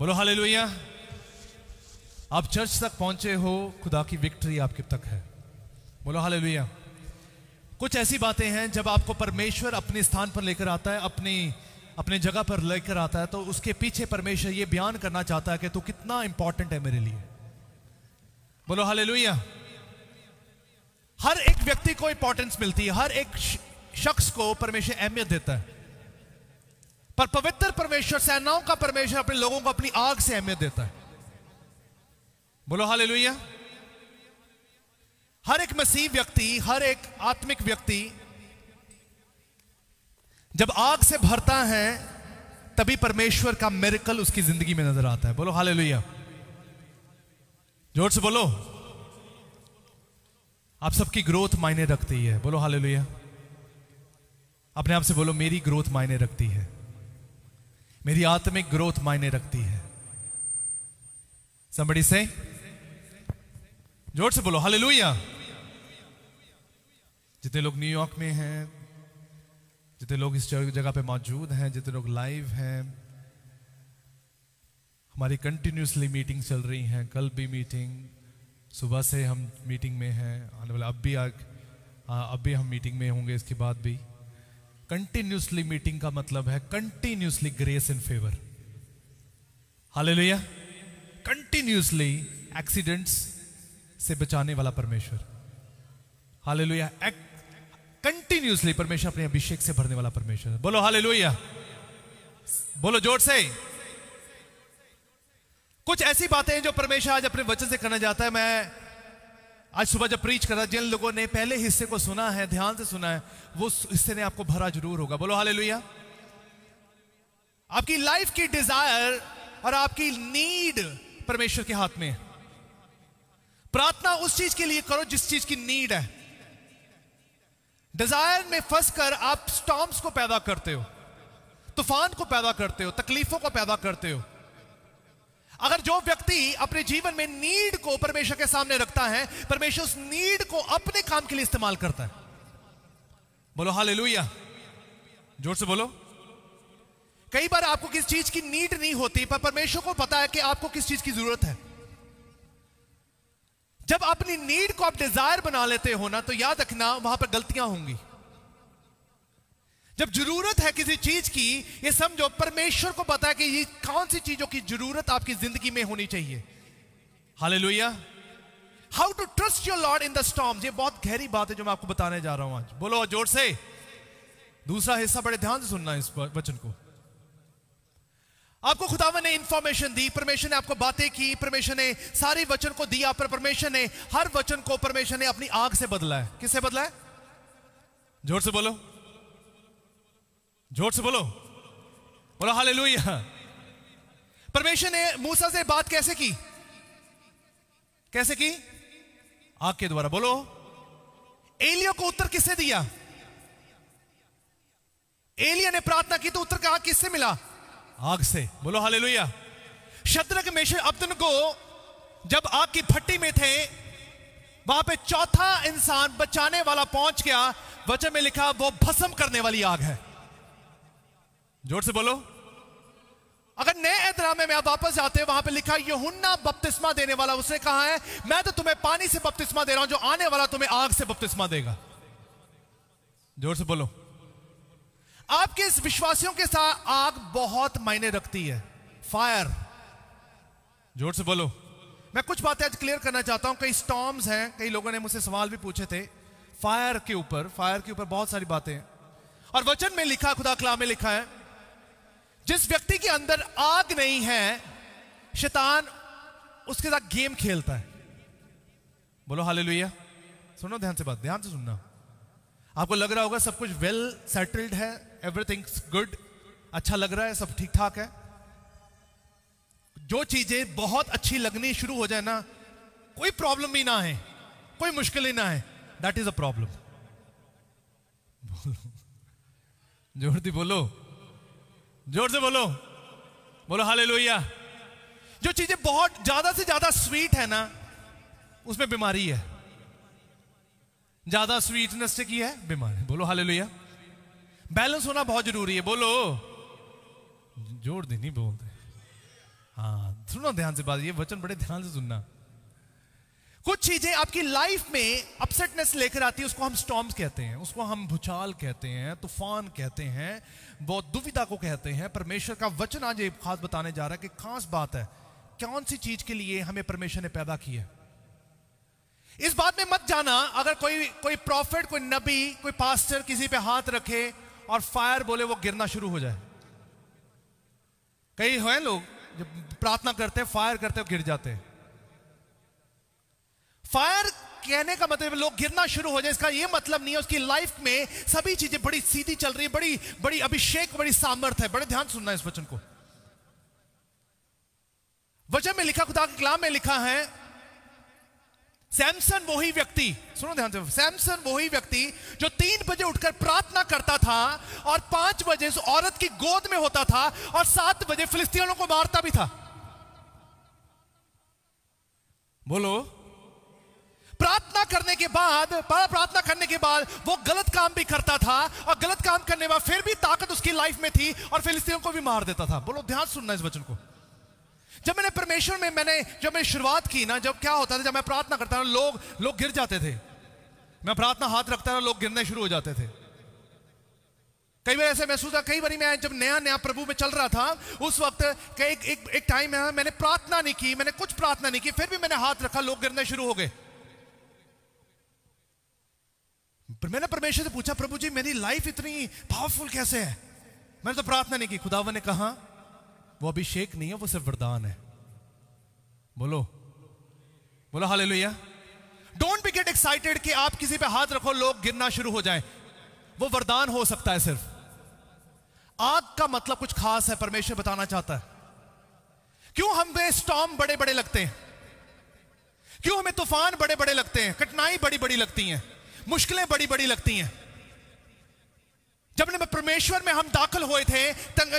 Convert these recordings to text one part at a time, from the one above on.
बोलो हाल आप चर्च तक पहुंचे हो खुदा की विक्ट्री आपके तक है बोलो हाल कुछ ऐसी बातें हैं जब आपको परमेश्वर अपने स्थान पर लेकर आता है अपनी अपने जगह पर लेकर आता है तो उसके पीछे परमेश्वर यह बयान करना चाहता है कि तू कितना इंपॉर्टेंट है मेरे लिए बोलो हाल हर एक व्यक्ति को इंपॉर्टेंस मिलती है हर एक शख्स को परमेश्वर अहमियत देता है पर पवित्र परमेश्वर सेनाओं का परमेश्वर अपने लोगों को अपनी आग से अहमियत देता है बोलो हाल हर एक मसीह व्यक्ति हर एक आत्मिक व्यक्ति जब आग से भरता है तभी परमेश्वर का मेरिकल उसकी जिंदगी में नजर आता है बोलो हाल जोर से बोलो आप सबकी ग्रोथ मायने रखती है बोलो हाल अपने आप से बोलो मेरी ग्रोथ मायने रखती है मेरी आत्मिक ग्रोथ मायने रखती है समबड़ी से जोर से बोलो हाल जितने लोग न्यूयॉर्क में हैं जितने लोग इस जगह पे मौजूद हैं जितने लोग लाइव हैं हमारी कंटिन्यूसली मीटिंग चल रही हैं कल भी मीटिंग सुबह से हम मीटिंग में हैं आने वाले अब भी आ, अब भी हम मीटिंग में होंगे इसके बाद भी कंटिन्यूसली मीटिंग का मतलब है कंटिन्यूसली ग्रेस इन फेवर हाले लोहिया कंटिन्यूसली एक्सीडेंट्स से बचाने वाला परमेश्वर हाले लोहिया कंटिन्यूसली परमेश्वर अपने अभिषेक से भरने वाला परमेश्वर बोलो हाले लोहिया बोलो जोर से कुछ ऐसी बातें हैं जो परमेश्वर आज अपने वचन से करना चाहता है मैं आज सुबह जब प्रीच कर रहा जिन लोगों ने पहले हिस्से को सुना है ध्यान से सुना है वो हिस्से ने आपको भरा जरूर होगा बोलो हाल आपकी लाइफ की डिजायर और आपकी नीड परमेश्वर के हाथ में प्रार्थना उस चीज के लिए करो जिस चीज की नीड है डिजायर में फंस कर आप स्टॉम्स को पैदा करते हो तूफान को पैदा करते हो तकलीफों को पैदा करते हो अगर जो व्यक्ति अपने जीवन में नीड को परमेश्वर के सामने रखता है परमेश्वर उस नीड को अपने काम के लिए इस्तेमाल करता है बोलो हाल जोर से बोलो कई बार आपको किस चीज की नीड नहीं होती पर परमेश्वर को पता है कि आपको किस चीज की जरूरत है जब अपनी नीड को आप डिजायर बना लेते हो ना तो याद रखना वहां पर गलतियां होंगी जब जरूरत है किसी चीज की ये समझो परमेश्वर को पता है कि ये कौन सी चीजों की जरूरत आपकी जिंदगी में होनी चाहिए hallelujah how to trust your Lord in the storm ये बहुत गहरी बात है जो मैं आपको बताने जा रहा हूं आज बोलो जोर से दूसरा हिस्सा बड़े ध्यान से सुनना इस वचन को आपको खुदावन ने इंफॉर्मेशन दी परमेश्वर ने आपको बातें की परमेश्वर ने सारे वचन को दिया पर परमेश्वर ने हर वचन को परमेश्वर ने अपनी आंख से बदला है किससे बदला है जोर से बोलो जोर से बोलो बोलो हाल परमेश्वर ने मूसा से बात कैसे की कैसे की आग के द्वारा बोलो एलिया को उत्तर किसने दिया एलिया ने प्रार्थना की तो उत्तर का आग किससे मिला आग से बोलो हाल लुया शत्र मेषर को जब आग की भट्टी में थे वहां पे चौथा इंसान बचाने वाला पहुंच गया वचन में लिखा वो भस्म करने वाली आग है जोर से बोलो अगर नए ऐतरामे में आप वापस जाते हैं वहां पे लिखा यहुन्ना बपतिस्मा देने वाला उसने कहा है मैं तो तुम्हें पानी से बपतिस्मा दे रहा हूं जो आने वाला तुम्हें आग से बपतिस्मा देगा जोर से बोलो आपके इस विश्वासियों के साथ आग बहुत मायने रखती है फायर जोर से बोलो मैं कुछ बातें आज क्लियर करना चाहता हूं कई स्टॉम्स हैं कई लोगों ने मुझसे सवाल भी पूछे थे फायर के ऊपर फायर के ऊपर बहुत सारी बातें हैं और वचन में लिखा खुदा कला में लिखा है जिस व्यक्ति के अंदर आग नहीं है शैतान उसके साथ गेम खेलता है बोलो लोहिया सुनो ध्यान से बात ध्यान से सुनना आपको लग रहा होगा सब कुछ वेल सेटल्ड है एवरीथिंग गुड अच्छा लग रहा है सब ठीक ठाक है जो चीजें बहुत अच्छी लगनी शुरू हो जाए ना कोई प्रॉब्लम ही ना है कोई मुश्किल ही ना है दैट इज अ प्रॉब्लम जोड़ती बोलो जोर से बोलो बोलो हाले लोहिया जो चीजें बहुत ज्यादा से ज्यादा स्वीट है ना उसमें बीमारी है ज्यादा स्वीटनेस से की है बीमारी बोलो हाले लोहिया बैलेंस होना बहुत जरूरी है बोलो जोर दे नहीं बोलते हाँ सुनो ध्यान से बात ये वचन बड़े ध्यान से सुनना कुछ चीजें आपकी लाइफ में अपसेटनेस लेकर आती है उसको हम स्टॉम्स कहते हैं उसको हम भूचाल कहते हैं तूफान कहते हैं बहुत दुविधा को कहते हैं परमेश्वर का वचन आज एक खास बताने जा रहा है कि खास बात है कौन सी चीज के लिए हमें परमेश्वर ने पैदा किया इस बात में मत जाना अगर कोई कोई प्रॉफिट कोई नबी कोई पास्टर किसी पे हाथ रखे और फायर बोले वो गिरना शुरू हो जाए कई हैं लोग जब प्रार्थना करते हैं फायर करते हैं गिर जाते हैं फायर कहने का मतलब लोग गिरना शुरू हो जाए इसका यह मतलब नहीं है उसकी लाइफ में सभी चीजें बड़ी सीधी चल रही है बड़ी बड़ी अभिषेक बड़ी सामर्थ है बड़े ध्यान सुनना इस वचन को वचन में लिखा खुदा के कलाम में लिखा है सैमसन वही व्यक्ति सुनो ध्यान से सैमसन वही व्यक्ति जो तीन बजे उठकर प्रार्थना करता था और पांच बजे उस औरत की गोद में होता था और सात बजे फिलिस्तीनों को मारता भी था बोलो प्रार्थना करने के बाद प्रार्थना करने के बाद वो गलत काम भी करता था और गलत काम करने बाद फिर भी ताकत उसकी लाइफ में थी और फिलिस्तीनियों को भी मार देता था बोलो ध्यान सुनना इस वचन को जब मैंने परमेश्वर में मैंने जब मैंने शुरुआत की ना जब क्या होता था जब मैं प्रार्थना करता था लोग लोग गिर जाते थे मैं प्रार्थना हाथ रखता था लोग गिरने शुरू हो जाते थे कई बार ऐसे महसूस हुआ कई बार मैं जब नया नया प्रभु में चल रहा था उस वक्त एक एक टाइम है मैंने प्रार्थना नहीं की मैंने कुछ प्रार्थना नहीं की फिर भी मैंने हाथ रखा लोग गिरने शुरू हो गए मैंने परमेश्वर से पूछा प्रभु जी मेरी लाइफ इतनी पावरफुल कैसे है मैंने तो प्रार्थना नहीं की खुदावा ने कहा वो अभिषेक नहीं है वो सिर्फ वरदान है बोलो बोलो hallelujah don't be get excited कि आप किसी पे हाथ रखो लोग गिरना शुरू हो जाए वो वरदान हो सकता है सिर्फ आग का मतलब कुछ खास है परमेश्वर बताना चाहता है क्यों हमें स्टॉम बड़े बड़े लगते हैं क्यों हमें तूफान बड़े बड़े लगते हैं कठिनाई बड़ी बड़ी लगती हैं मुश्किलें बड़ी बड़ी लगती हैं जब हम परमेश्वर में हम दाखिल हुए थे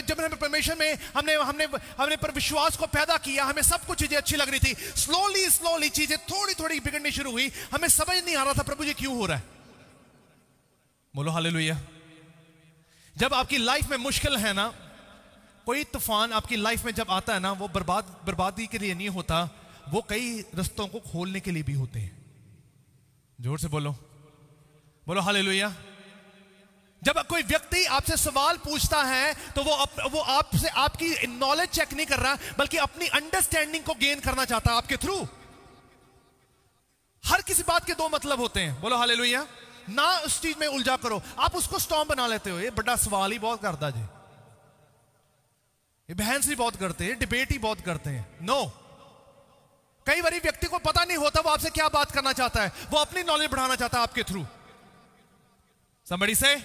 जब हम परमेश्वर में हमने हमने हमने पर विश्वास को पैदा किया हमें सब कुछ चीज़ें अच्छी लग रही थी स्लोली स्लोली चीज़ें थोड़ी थोड़ी बिगड़नी शुरू हुई हमें समझ नहीं आ रहा था प्रभु जी क्यों हो रहा है बोलो हाल जब आपकी लाइफ में मुश्किल है ना कोई तूफान आपकी लाइफ में जब आता है ना वो बर्बाद बर्बादी के लिए नहीं होता वो कई रस्तों को खोलने के लिए भी होते हैं जोर से बोलो बोलो हाल जब कोई व्यक्ति आपसे सवाल पूछता है तो वो अप, वो आपसे आपकी नॉलेज चेक नहीं कर रहा बल्कि अपनी अंडरस्टैंडिंग को गेन करना चाहता है आपके थ्रू हर किसी बात के दो मतलब होते हैं बोलो हाल ना उस चीज में उलझा करो आप उसको स्टॉम बना लेते हो ये बड़ा सवाल ही बहुत करता जी ये बहन से बहुत करते हैं डिबेट ही बहुत करते हैं नो कई बार व्यक्ति को पता नहीं होता वो आपसे क्या बात करना चाहता है वो अपनी नॉलेज बढ़ाना चाहता है आपके थ्रू समबड़ी से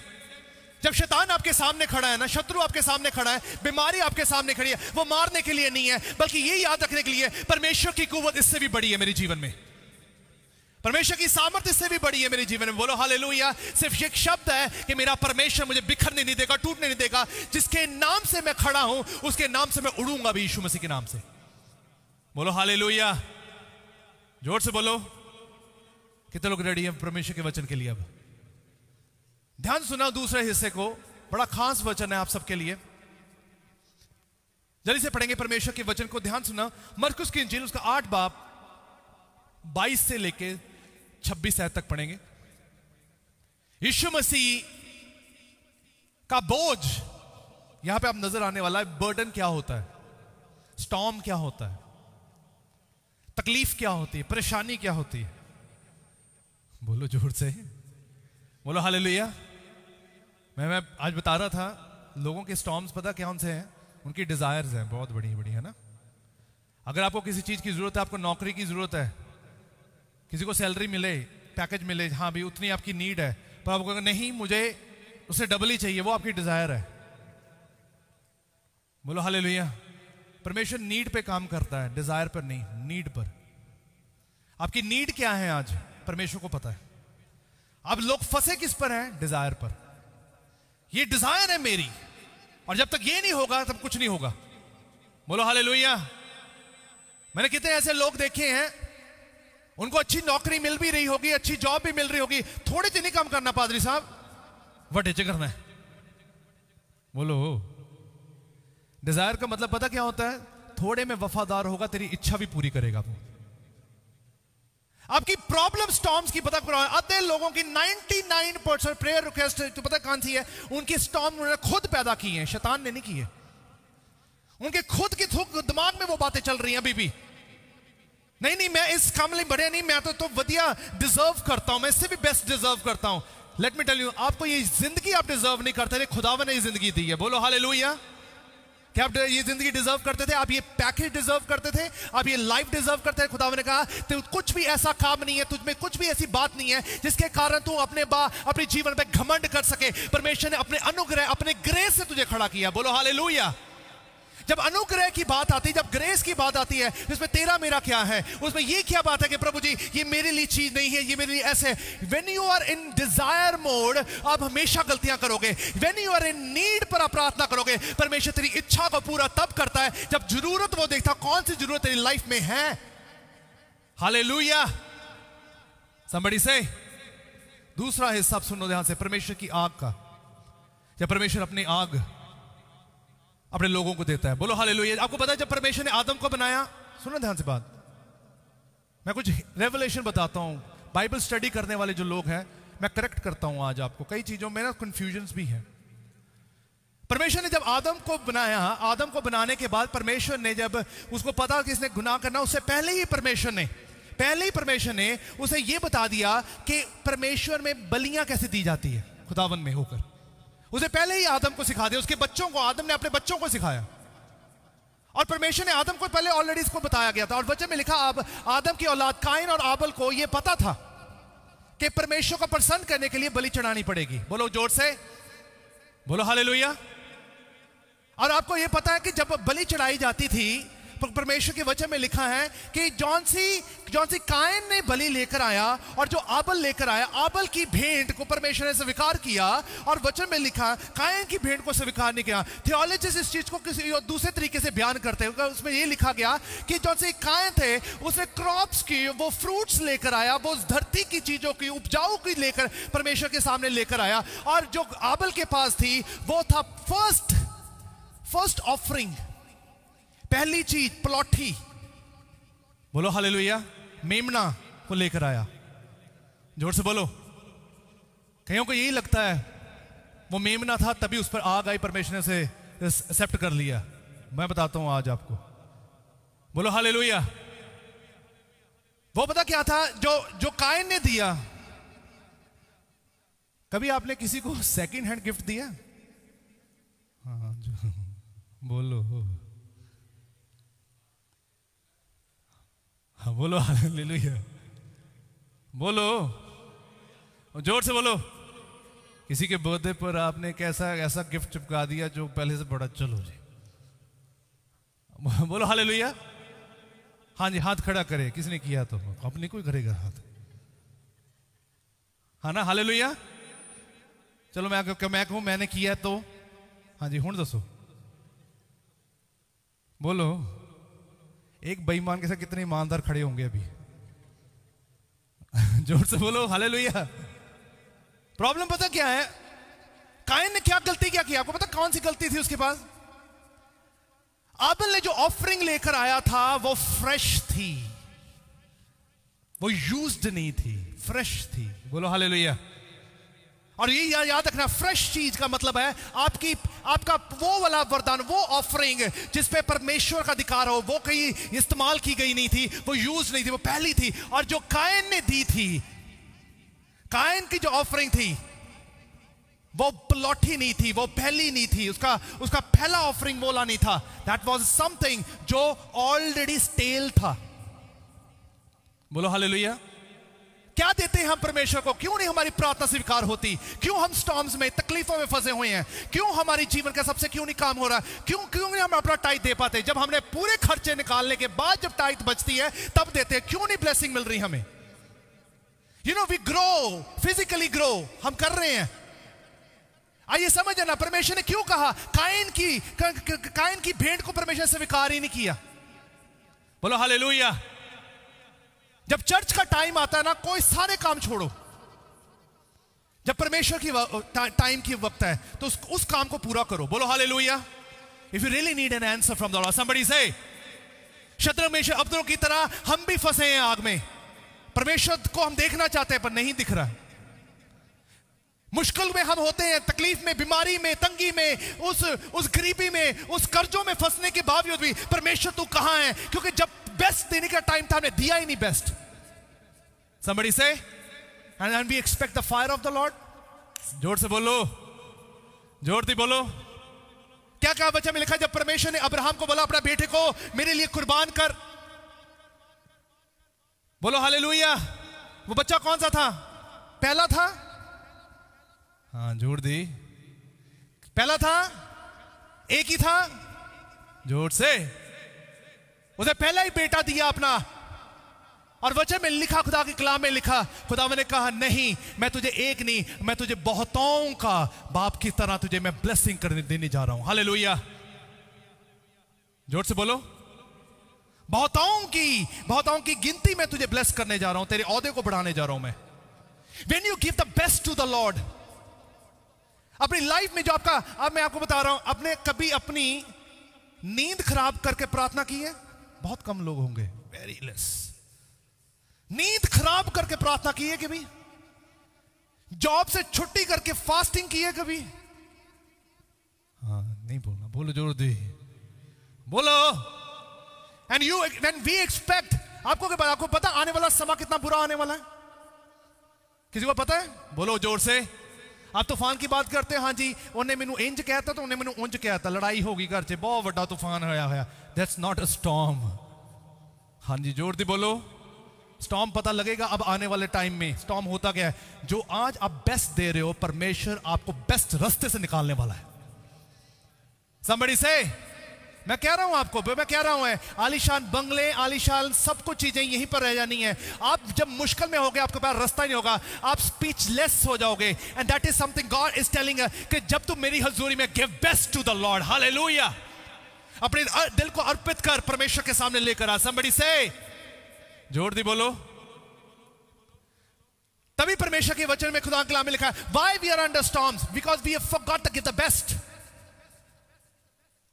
जब शैतान आपके सामने खड़ा है ना शत्रु आपके सामने खड़ा है बीमारी आपके सामने खड़ी है वो मारने के लिए नहीं है बल्कि ये याद रखने के लिए परमेश्वर की कुवत इससे भी बड़ी है मेरे जीवन में परमेश्वर की सामर्थ्य इससे भी बड़ी है मेरे जीवन में बोलो हाल सिर्फ एक शब्द है कि मेरा परमेश्वर मुझे बिखरने नहीं देगा टूटने नहीं देगा जिसके नाम से मैं खड़ा हूं उसके नाम से मैं उड़ूंगा भी यीशु मसीह के नाम से बोलो हाल जोर से बोलो कितने लोग रेडी है परमेश्वर के वचन के लिए अब ध्यान सुना दूसरे हिस्से को बड़ा खास वचन है आप सबके लिए जल्दी से पढ़ेंगे परमेश्वर के वचन को ध्यान सुना मरकुस की इंजिल उसका आठ बाप बाईस से लेके छब्बीस है तक पढ़ेंगे यीशु मसीह का बोझ यहां पे आप नजर आने वाला है बर्डन क्या होता है स्टॉम क्या होता है तकलीफ क्या होती है परेशानी क्या होती है बोलो जोर से बोलो हालेलुया मैं मैं आज बता रहा था लोगों के स्टॉम्स पता क्या उनसे हैं उनकी डिज़ायर्स हैं बहुत बड़ी बड़ी है ना अगर आपको किसी चीज़ की ज़रूरत है आपको नौकरी की ज़रूरत है किसी को सैलरी मिले पैकेज मिले हाँ भाई उतनी आपकी नीड है पर आपको नहीं मुझे उससे डबल ही चाहिए वो आपकी डिज़ायर है बोलो हाल लोहिया परमेश्वर नीड पे काम करता है डिज़ायर पर नहीं नीड पर आपकी नीड क्या है आज परमेश्वर को पता है अब लोग फंसे किस पर हैं डिज़ायर पर ये डिजायर है मेरी और जब तक ये नहीं होगा तब कुछ नहीं होगा बोलो हाले मैंने कितने ऐसे लोग देखे हैं उनको अच्छी नौकरी मिल भी रही होगी अच्छी जॉब भी मिल रही होगी थोड़े दिन ही काम करना पादरी साहब वट इच करना है बोलो डिजायर का मतलब पता क्या होता है थोड़े में वफादार होगा तेरी इच्छा भी पूरी करेगा वो आपकी प्रॉब्लम स्टॉम्स की पता करो आधे लोगों की 99 परसेंट प्रेयर रिक्वेस्ट तो पता कहां थी है उनकी स्टॉम उन्होंने खुद पैदा की है शैतान ने नहीं की है उनके खुद के दिमाग में वो बातें चल रही हैं अभी भी नहीं नहीं मैं इस काम में बढ़िया नहीं मैं तो तो बढ़िया डिजर्व करता हूं मैं इससे भी बेस्ट डिजर्व करता हूं लेट मी टेल यू आपको ये जिंदगी आप डिजर्व नहीं करते खुदावन ने जिंदगी दी है बोलो हाल क्या आप ये जिंदगी डिजर्व करते थे आप ये पैकेज डिजर्व करते थे आप ये लाइफ डिजर्व करते थे खुदा ने कहा तो कुछ भी ऐसा काम नहीं है तुझमें कुछ भी ऐसी बात नहीं है जिसके कारण तू अपने बा अपने जीवन पर घमंड कर सके परमेश्वर ने अपने अनुग्रह अपने ग्रह से तुझे खड़ा किया बोलो हाले जब अनुग्रह की बात आती है जब ग्रेस की बात आती है तो उसमें तेरा मेरा क्या है उसमें ये क्या बात है कि प्रभु जी ये मेरे लिए चीज नहीं है ये मेरे लिए ऐसे when you are in desire mode आप हमेशा गलतियां करोगे when you are in need पर आप प्रार्थना करोगे परमेश्वर तेरी इच्छा को पूरा तब करता है जब जरूरत वो देखता कौन सी जरूरत तेरी लाइफ में है हाले संबड़ी से दूसरा हिस्सा सुनो ध्यान से परमेश्वर की आग का जब परमेश्वर अपनी आग अपने लोगों को देता है बोलो हाल आपको पता है जब परमेश्वर ने आदम को बनाया सुनो ध्यान से बात मैं कुछ रेवलेशन बताता हूँ बाइबल स्टडी करने वाले जो लोग हैं मैं करेक्ट करता हूँ आज आपको कई चीज़ों में ना कन्फ्यूजन्स भी हैं परमेश्वर ने जब आदम को बनाया आदम को बनाने के बाद परमेश्वर ने जब उसको पता कि इसने गुनाह करना उससे पहले ही परमेश्वर ने पहले ही परमेश्वर ने उसे यह बता दिया कि परमेश्वर में बलियां कैसे दी जाती है खुदावन में होकर उसे पहले ही आदम को सिखा दिया उसके बच्चों को आदम ने अपने बच्चों को सिखाया और परमेश्वर ने आदम को पहले ऑलरेडी इसको बताया गया था और वचन में लिखा अब आदम की औलाद कायन और आबल को यह पता था कि परमेश्वर को प्रसन्न करने के लिए बलि चढ़ानी पड़ेगी बोलो जोर से बोलो हाले और आपको यह पता है कि जब बलि चढ़ाई जाती थी परमेश्वर के वचन में लिखा है कि जौन सी कायन ने बलि लेकर आया और जो आबल लेकर आया आबल की भेंट को परमेश्वर ने स्वीकार किया और वचन में लिखा कायन की भेंट को स्वीकार नहीं किया थियोलॉजिस्ट इस चीज को किसी दूसरे तरीके से बयान करते हैं उसमें ये लिखा गया कि जौन कायन थे उसने क्रॉप्स की वो फ्रूट्स लेकर आया वो धरती की चीजों की उपजाऊ की लेकर परमेश्वर के सामने लेकर आया और जो आबल के पास थी वो था फर्स्ट फर्स्ट ऑफरिंग पहली चीज पलौठी बोलो हाले लोहिया मेमना को लेकर आया जोर से बोलो कहीं को यही लगता है वो मेमना था तभी उस पर आग आई परमेश्वर से एक्सेप्ट कर लिया मैं बताता हूं आज आपको बोलो हाले लोहिया वो पता क्या था जो जो कायन ने दिया कभी आपने किसी को सेकंड हैंड गिफ्ट दिया हाँ बोलो हाँ बोलो हालेलुया बोलो जोर से बोलो किसी के बर्थडे पर आपने कैसा ऐसा गिफ्ट चिपका दिया जो पहले से बड़ा चलो जी बोलो हाले लोहिया हाँ जी हाथ खड़ा करे किसने किया तो अपने कोई करेगा हाथ हाँ ना हाले लोहिया चलो मैं मैं कहूं मैंने किया तो हाँ जी हूं दसो बोलो एक बेईमान के साथ कितने ईमानदार खड़े होंगे अभी जोर से बोलो हाले प्रॉब्लम पता क्या है कायन ने क्या गलती क्या की आपको पता कौन सी गलती थी उसके पास आबल ने जो ऑफरिंग लेकर आया था वो फ्रेश थी वो यूज्ड नहीं थी फ्रेश थी बोलो हाले लोहिया और ये या, याद रखना फ्रेश चीज का मतलब है आपकी आपका वो वाला वरदान वो ऑफरिंग जिस पे परमेश्वर का अधिकार हो वो कहीं इस्तेमाल की गई नहीं थी वो यूज नहीं थी वो पहली थी और जो कायन ने दी थी कायन की जो ऑफरिंग थी वो लौटी नहीं थी वो पहली नहीं थी उसका उसका पहला ऑफरिंग वो नहीं था दैट वॉज समथिंग जो ऑलरेडी स्टेल था बोलो हालेलुया क्या देते हैं हम परमेश्वर को क्यों नहीं हमारी प्रार्थना स्वीकार होती क्यों हम स्टॉम्स में तकलीफों में फंसे हुए हैं क्यों हमारी जीवन का सबसे क्यों नहीं काम हो रहा है क्यों क्यों नहीं हम अपना टाइट दे पाते जब हमने पूरे खर्चे निकालने के बाद जब टाइट बचती है तब देते हैं क्यों नहीं ब्लेसिंग मिल रही हमें you know we grow physically grow हम कर रहे हैं आइए समझ ना परमेश्वर ने क्यों कहा कायन की कायन की भेंट को परमेश्वर स्वीकार ही नहीं किया बोलो हालेलुया लुया जब चर्च का टाइम आता है ना कोई सारे काम छोड़ो जब परमेश्वर की टाइम की वक्त है तो उस, उस काम को पूरा करो बोलो hallelujah if you really need an answer from the से say शत्रमेश की तरह हम भी फंसे हैं आग में परमेश्वर को हम देखना चाहते हैं पर नहीं दिख रहा मुश्किल में हम होते हैं तकलीफ में बीमारी में तंगी में उस उस गरीबी में उस कर्जों में फंसने के बावजूद भी परमेश्वर तू कहां है क्योंकि जब बेस्ट देने का टाइम था हमने दिया ही नहीं बेस्ट somebody से and and we expect the fire of the Lord जोर से बोलो जोर से बोलो क्या कहा बच्चा में लिखा जब परमेश्वर ने अब्राहम को बोला अपना बेटे को मेरे लिए कुर्बान कर बोलो हाले वो बच्चा कौन सा था पहला था हाँ जोर दी पहला था एक ही था जोर से उसे पहला ही बेटा दिया अपना और वचन में लिखा खुदा के कलाम में लिखा खुदा ने कहा नहीं मैं तुझे एक नहीं मैं तुझे बहुतों का बाप की तरह तुझे मैं ब्लेसिंग करने देने जा रहा हूं हाले जोर से बोलो बहुताओं की बहुताओं की गिनती में तुझे ब्लेस करने जा रहा हूं तेरे औहदे को बढ़ाने जा रहा हूं मैं when you give the best to the Lord अपनी लाइफ में जो आपका अब मैं आपको बता रहा हूं आपने कभी अपनी नींद खराब करके प्रार्थना की है बहुत कम लोग होंगे वेरी लेस नींद खराब करके प्रार्थना की है कभी जॉब से छुट्टी करके फास्टिंग की है कभी हाँ नहीं बोलना बोलो जोर दे बोलो and you when we expect आपको क्या आपको पता आने वाला समा कितना बुरा आने वाला है किसी को पता है बोलो जोर से आप तूफान की बात करते हैं हाँ जी उन्हें मैंने इंज कहता तो उन्हें मैंने उंज कहता लड़ाई होगी घर से बहुत बड़ा तूफान होया होया दैट्स नॉट अ स्टॉम हाँ जी जोर दी बोलो स्टॉम पता लगेगा अब आने वाले टाइम में स्टॉम होता क्या है जो आज आप बेस्ट दे रहे हो परमेश्वर आपको बेस्ट रास्ते से निकालने वाला है समबड़ी से मैं कह रहा हूं आपको मैं कह रहा हूं आलिशान बंगले आलिशान सब कुछ चीजें यहीं पर रह जानी है आप जब मुश्किल में होगे आपके पास रास्ता नहीं होगा आप स्पीचलेस हो जाओगे and that is something God is telling कि जब तुम मेरी हजूरी में give best to the Lord hallelujah अपने दिल को अर्पित कर परमेश्वर के सामने लेकर आ संबड़ी से जोर दी बोलो तभी परमेश्वर के वचन में खुदा कला में लिखा है why we are under storms because we got give the best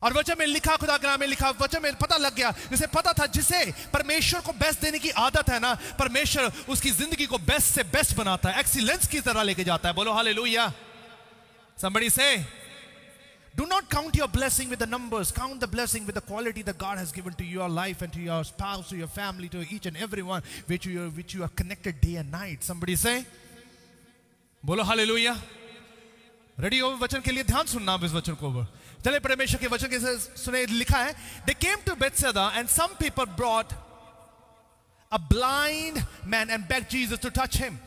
और वचन में लिखा खुदा कला में लिखा वचन में पता लग गया जिसे पता था जिसे परमेश्वर को बेस्ट देने की आदत है ना परमेश्वर उसकी जिंदगी को बेस्ट से बेस्ट बनाता है एक्सीलेंस की तरह लेके जाता है बोलो हाले लोहिया संबड़ी से Do not count your blessing with the numbers. Count the blessing with the quality that God has given to your life and to your spouse, to your family, to each and everyone which you are, which you are connected day and night. Somebody say, "Bolo Hallelujah." Ready? Over. Vachan ke liye dhyan sunna ab is vachan ko over. Chale Parameshwar vachan ke sune likha hai. They came to Bethsaida and some people brought a blind man and begged Jesus to touch him.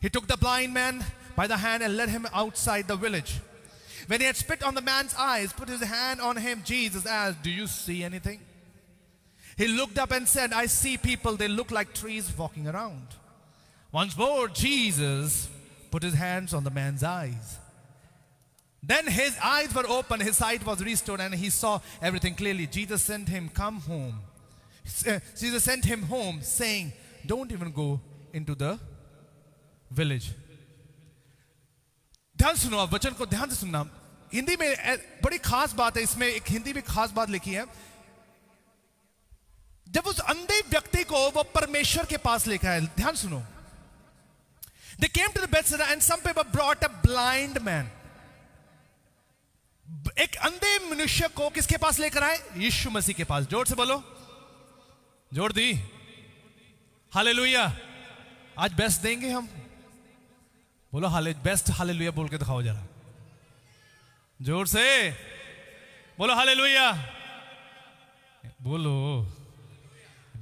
He took the blind man by the hand and led him outside the village. When he had spit on the man's eyes, put his hand on him, Jesus asked, Do you see anything? He looked up and said, I see people, they look like trees walking around. Once more, Jesus put his hands on the man's eyes. Then his eyes were open; his sight was restored, and he saw everything clearly. Jesus sent him, Come home. Uh, Jesus sent him home, saying, Don't even go into the village. ध्यान सुनो आप वचन को ध्यान से सुनना हिंदी में बड़ी खास बात है इसमें एक हिंदी में खास बात लिखी है जब उस अंधे व्यक्ति को वो परमेश्वर के पास लेकर आए ध्यान सुनो they came to the best and some people brought a blind man एक अंधे मनुष्य को किसके पास लेकर आए यीशु मसीह के पास जोर से बोलो जोर दी हाले आज बेस्ट देंगे हम बोलो हाले बेस्ट हाले लुया बोल के दिखाओ जरा जोर से बोलो हाले लुया बोलो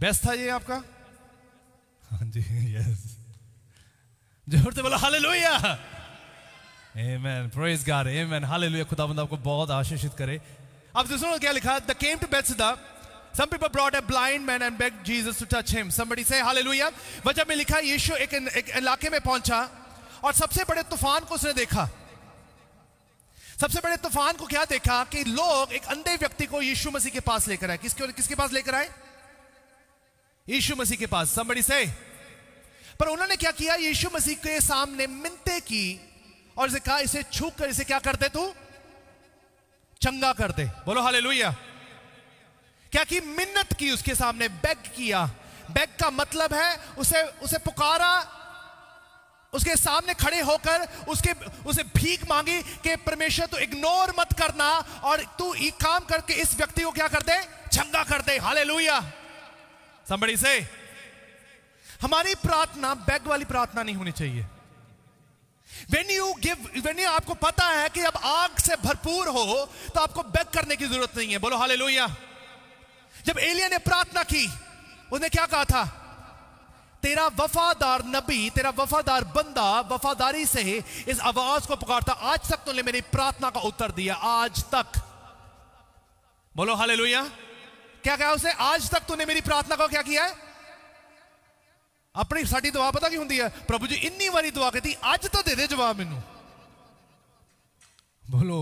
बेस्ट था ये आपका हाँ जी यस जोर से बोलो हाले लुया Amen. Praise God. Amen. Hallelujah. खुदा बंदा आपको बहुत आशीषित करे अब सुनो क्या लिखा the came to Bethsaida Some people brought a blind man and begged Jesus to touch him. Somebody say hallelujah. वजह में लिखा यीशु एक इलाके में पहुंचा और सबसे बड़े तूफान को उसने देखा सबसे बड़े तूफान को क्या देखा कि लोग एक अंधे व्यक्ति को यीशु मसीह के पास लेकर आए किसके किसके पास लेकर आए यीशु मसीह के पास समबड़ी से पर उन्होंने क्या किया यीशु मसीह के सामने मिनते की और इसे कहा इसे छू कर इसे क्या करते तू चंगा कर दे बोलो हाले क्या की मिन्नत की उसके सामने बैग किया बैग का मतलब है उसे उसे पुकारा उसके सामने खड़े होकर उसके उसे भीख मांगी कि परमेश्वर तू इग्नोर मत करना और तू ये काम करके इस व्यक्ति को क्या कर दे चंगा कर दे हाले लुहिया संबड़ी से हमारी प्रार्थना बैग वाली प्रार्थना नहीं होनी चाहिए when you give when you आपको पता है कि अब आग से भरपूर हो तो आपको बैग करने की जरूरत नहीं है बोलो हाले जब एलिया ने प्रार्थना की उसने क्या कहा था तेरा वफादार नबी तेरा वफादार बंदा वफादारी से इस आवाज को पुकारता आज तक तुमने मेरी प्रार्थना का उत्तर दिया आज तक बोलो हाल क्या कहा उसे आज तक तूने मेरी प्रार्थना का क्या किया है अपनी साड़ी दुआ पता की होंगी है प्रभु जी इन्नी बारी दुआ कहती अज तो दे दे जवाब मैनू बोलो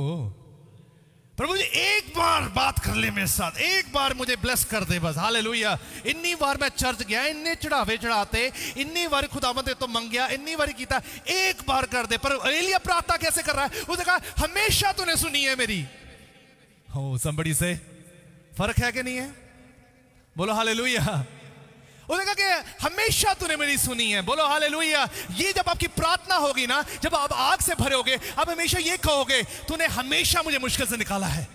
प्रभु जी एक बार बात कर ले मेरे साथ एक बार मुझे ब्लेस कर दे बस हाल इन्नी बार मैं चर्च गया इन्ने चढ़ावे चढ़ाते इन्नी बार खुदावंत तो मंगया इन्नी बार किया एक बार कर दे पर एलिया प्रार्थना कैसे कर रहा है उसने कहा हमेशा तूने सुनी है मेरी हो संबड़ी से फर्क है कि नहीं है बोलो हाल उसने कहा कि हमेशा तूने मेरी सुनी है बोलो हाल ये जब आपकी प्रार्थना होगी ना जब आप आग से भरोगे आप हमेशा ये कहोगे तूने हमेशा मुझे मुश्किल से निकाला है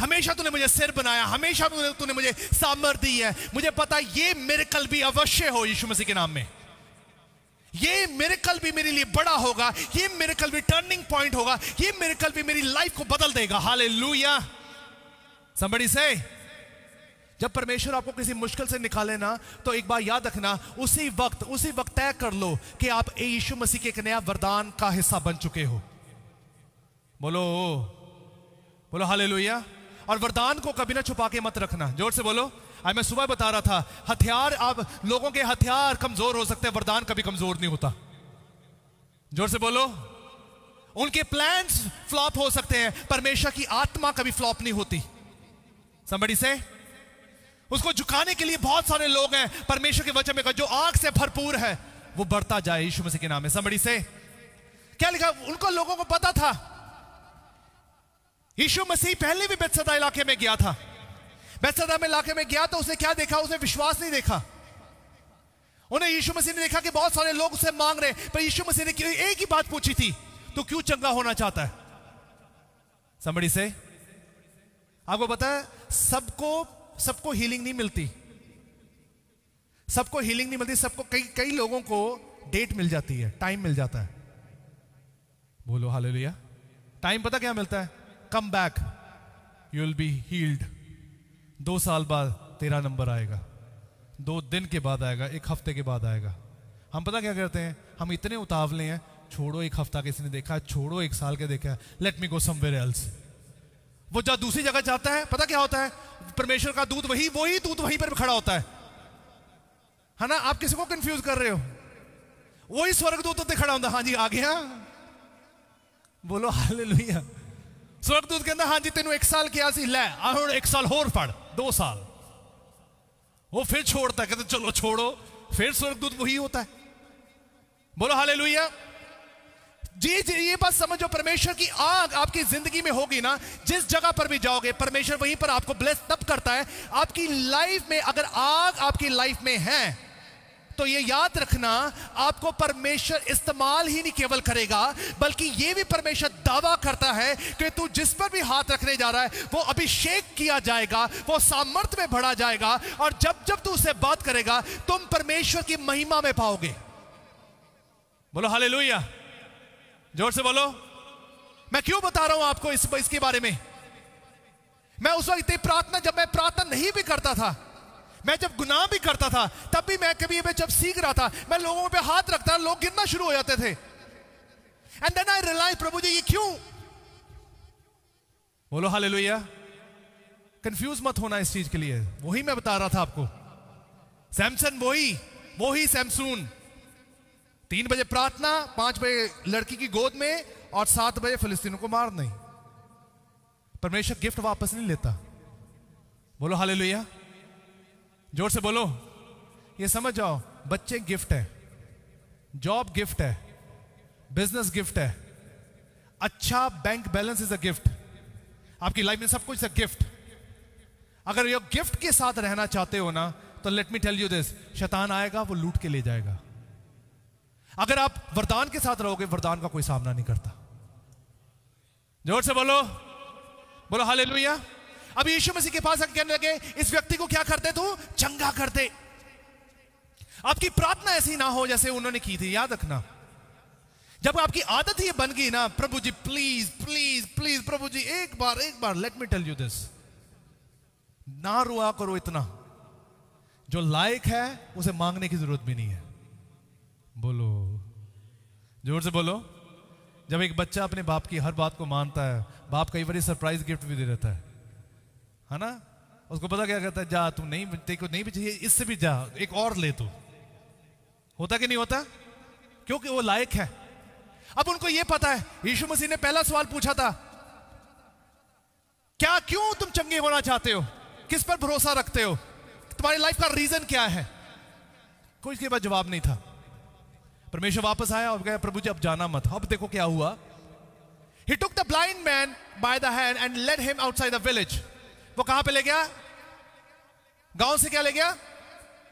हमेशा तूने मुझे सिर बनाया हमेशा तूने मुझे सामर दी है मुझे पता ये मेरे कल भी अवश्य हो यीशु मसीह के नाम में ये मेरे कल भी मेरे लिए बड़ा होगा ये मेरे कल भी टर्निंग पॉइंट होगा ये मेरे कल भी मेरी लाइफ को बदल देगा हाल लुया से जब परमेश्वर आपको किसी मुश्किल से निकाले ना तो एक बार याद रखना उसी वक्त उसी वक्त तय कर लो कि आप यीशु मसीह के एक नया वरदान का हिस्सा बन चुके हो बोलो बोलो हाले लोहिया और वरदान को कभी ना छुपा के मत रखना जोर से बोलो आज मैं सुबह बता रहा था हथियार आप लोगों के हथियार कमजोर हो सकते हैं वरदान कभी कमजोर नहीं होता जोर से बोलो उनके प्लान्स फ्लॉप हो सकते हैं परमेश्वर की आत्मा कभी फ्लॉप नहीं होती समी से उसको झुकाने के लिए बहुत सारे लोग हैं परमेश्वर के वचन में कहा जो आग से भरपूर है वो बढ़ता जाए यीशु मसीह के नाम में समड़ी से क्या लिखा उनको लोगों को पता था यीशु मसीह पहले भी बेतसदा इलाके में गया था बेतसदा में इलाके में गया तो उसने क्या देखा उसने विश्वास नहीं देखा उन्हें यीशु मसीह ने देखा कि बहुत सारे लोग उसे मांग रहे पर यीशु मसीह ने एक ही बात पूछी थी तो क्यों चंगा होना चाहता है समड़ी से आपको पता है सबको सबको हीलिंग नहीं मिलती सबको हीलिंग नहीं मिलती सबको कई कई लोगों को डेट मिल जाती है टाइम मिल जाता है बोलो हाल लिया टाइम पता क्या मिलता है come back you will be healed दो साल बाद तेरा नंबर आएगा दो दिन के बाद आएगा एक हफ्ते के बाद आएगा हम पता क्या करते हैं हम इतने उतावले हैं छोड़ो एक हफ्ता किसी ने देखा छोड़ो एक साल के देखा let me go somewhere else वो जब दूसरी जगह जाता है पता क्या होता है परमेश्वर का दूध वही वही दूध वहीं पर खड़ा होता है है ना आप किसी को कंफ्यूज कर रहे हो वही दूत उत्ते खड़ा होता हाँ जी आ गया बोलो हाल लोहिया दूत कहता हाँ जी तेन एक साल किया सी लै आ एक साल होर पढ़ दो साल वो फिर छोड़ता है कहते चलो छोड़ो फिर स्वर्ग दूत वही होता है बोलो हाले जी जी ये बात समझो परमेश्वर की आग आपकी जिंदगी में होगी ना जिस जगह पर भी जाओगे परमेश्वर वहीं पर आपको ब्लेस तब करता है आपकी लाइफ में अगर आग आपकी लाइफ में है तो ये याद रखना आपको परमेश्वर इस्तेमाल ही नहीं केवल करेगा बल्कि ये भी परमेश्वर दावा करता है कि तू जिस पर भी हाथ रखने जा रहा है वो अभिषेक किया जाएगा वो सामर्थ्य में भरा जाएगा और जब जब तू उसे बात करेगा तुम परमेश्वर की महिमा में पाओगे बोलो हाले जोर से बोलो मैं क्यों बता रहा हूं आपको इस इसके बारे में मैं उस वक्त प्रार्थना जब मैं प्रार्थना नहीं भी करता था मैं जब गुनाह भी करता था तब भी मैं कभी मैं जब सीख रहा था मैं लोगों पे हाथ रखता लोग गिरना शुरू हो जाते थे एंड देन आई रियलाइज प्रभु जी ये क्यों बोलो हाल लोहिया कंफ्यूज मत होना इस चीज के लिए वही मैं बता रहा था आपको सैमसन वही वही सैमसून तीन बजे प्रार्थना पांच बजे लड़की की गोद में और सात बजे फिलिस्तीनों को मार नहीं परमेश्वर गिफ्ट वापस नहीं लेता बोलो हाले जोर से बोलो ये समझ जाओ बच्चे गिफ्ट है जॉब गिफ्ट है बिजनेस गिफ्ट है अच्छा bank balance is a gift आपकी लाइफ में सब कुछ अ गिफ्ट अगर ये गिफ्ट के साथ रहना चाहते हो ना तो let me tell you this शैतान आएगा वो लूट के ले जाएगा अगर आप वरदान के साथ रहोगे वरदान का कोई सामना नहीं करता जोर से बोलो बोलो हाल अब यीशु मसीह के पास कहने लगे इस व्यक्ति को क्या करते तू चंगा करते आपकी प्रार्थना ऐसी ना हो जैसे उन्होंने की थी याद रखना जब आपकी आदत ही बन गई ना प्रभु जी प्लीज प्लीज प्लीज प्रभु जी एक बार एक बार let me tell you this ना रुआ करो इतना जो लायक है उसे मांगने की जरूरत भी नहीं है बोलो जोर से बोलो जब एक बच्चा अपने बाप की हर बात को मानता है बाप कई बार सरप्राइज गिफ्ट भी दे देता है है ना उसको पता क्या कहता है जा तू नहीं तेरे को नहीं भी चाहिए इससे भी जा एक और ले तू होता कि नहीं होता क्योंकि वो लायक है अब उनको ये पता है यीशु मसीह ने पहला सवाल पूछा था क्या क्यों तुम चंगे होना चाहते हो किस पर भरोसा रखते हो तुम्हारी लाइफ का रीजन क्या है कोई इसके बाद जवाब नहीं था परमेश्वर वापस आया और कहा प्रभु जी अब जाना मत अब देखो क्या हुआ he took the blind man by the hand and let him outside the village वो कहां पे ले गया गांव से क्या ले गया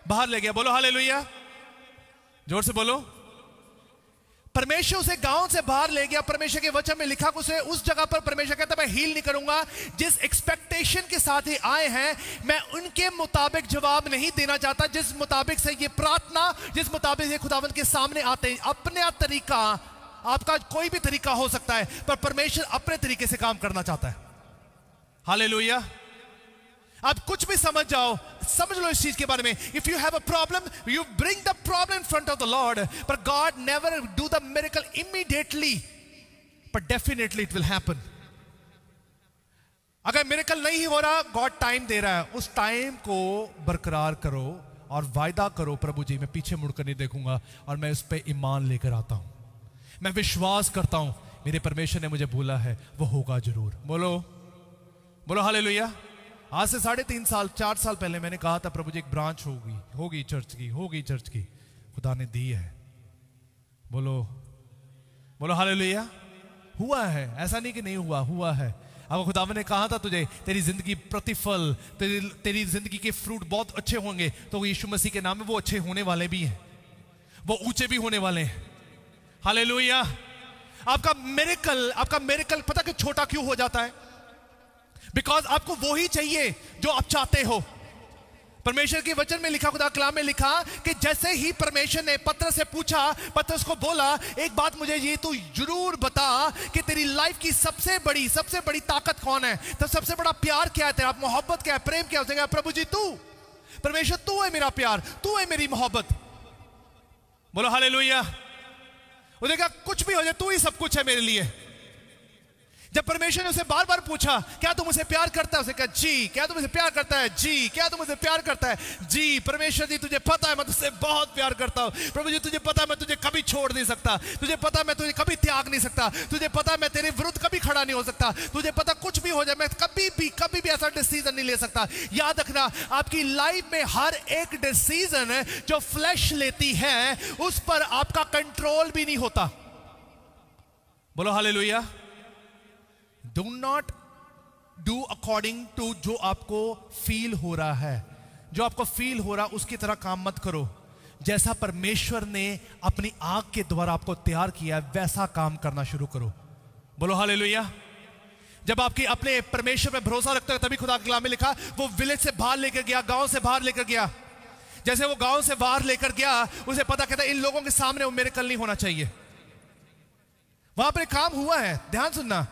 बाहर ले गया बोलो हाले जोर से बोलो परमेश्वर उसे गांव से बाहर ले गया परमेश्वर के वचन में लिखा उसे उस जगह पर परमेश्वर कहता मैं हील नहीं करूंगा जिस एक्सपेक्टेशन के साथ ही आए हैं मैं उनके मुताबिक जवाब नहीं देना चाहता जिस मुताबिक से ये प्रार्थना जिस मुताबिक ये खुदावन के सामने आते हैं अपने आप तरीका आपका कोई भी तरीका हो सकता है पर परमेश्वर अपने तरीके से काम करना चाहता है हाले आप कुछ भी समझ जाओ समझ लो इस चीज के बारे में if you have a problem you bring the problem in front of the lord पर God never do the miracle immediately but definitely it will happen अगर मेरिकल नहीं हो रहा गॉड टाइम दे रहा है उस टाइम को बरकरार करो और वायदा करो प्रभु जी मैं पीछे मुड़कर नहीं देखूंगा और मैं उस पर ईमान लेकर आता हूं मैं विश्वास करता हूं मेरे परमेश्वर ने मुझे बोला है वो होगा जरूर बोलो बोलो हाले लोहिया आज से साढ़े तीन साल चार साल पहले मैंने कहा था प्रभु जी एक ब्रांच होगी होगी चर्च की होगी चर्च की खुदा ने दी है बोलो बोलो हाल हुआ है ऐसा नहीं कि नहीं हुआ हुआ है अब खुदा ने कहा था तुझे तेरी जिंदगी प्रतिफल तेरी तेरी जिंदगी के फ्रूट बहुत अच्छे होंगे तो यीशु मसीह के नाम में वो अच्छे होने वाले भी हैं वो ऊंचे भी होने वाले हैं हाले आपका मेरे आपका मेरे पता कि छोटा क्यों हो जाता है बिकॉज आपको वो ही चाहिए जो आप चाहते हो परमेश्वर के वचन में लिखा खुदा कलाम में लिखा कि जैसे ही परमेश्वर ने पत्र से पूछा पत्र को बोला एक बात मुझे ये तू जरूर बता कि तेरी लाइफ की सबसे बड़ी सबसे बड़ी ताकत कौन है तो सबसे बड़ा प्यार क्या है तेरा मोहब्बत क्या है प्रेम क्या है प्रभु जी तू परमेश्वर तू है मेरा प्यार तू है मेरी मोहब्बत बोलो हाले लोहिया कुछ भी हो जाए तू ही सब कुछ है मेरे लिए जब परमेश्वर ने उसे बार बार पूछा क्या तुम उसे प्यार करता है उसे कहा जी क्या तुम उसे प्यार करता है जी क्या तुम उसे प्यार करता है जी परमेश्वर जी तुझे पता है मैं तुझसे बहुत प्यार करता हूँ प्रभु जी तुझे पता है मैं तुझे कभी छोड़ नहीं सकता तुझे पता मैं तुझे कभी त्याग नहीं सकता तुझे पता मैं तेरे विरुद्ध कभी खड़ा नहीं हो सकता तुझे पता कुछ भी हो जाए मैं कभी भी कभी भी ऐसा डिसीजन नहीं ले सकता याद रखना आपकी लाइफ में हर एक डिसीजन जो फ्लैश लेती है उस पर आपका कंट्रोल भी नहीं होता बोलो hallelujah do not do according to जो आपको फील हो रहा है जो आपको फील हो रहा उसकी तरह काम मत करो जैसा परमेश्वर ने अपनी आग के द्वारा आपको तैयार किया वैसा काम करना शुरू करो बोलो हाल लोहिया जब आपकी अपने परमेश्वर में भरोसा रखते हो तभी खुदा गुलाम में लिखा वो विलेज से बाहर लेकर गया गांव से बाहर लेकर गया जैसे वो गांव से बाहर लेकर गया उसे पता कहता इन लोगों के सामने वो मेरे कल नहीं होना चाहिए वहां पर काम हुआ है ध्यान सुनना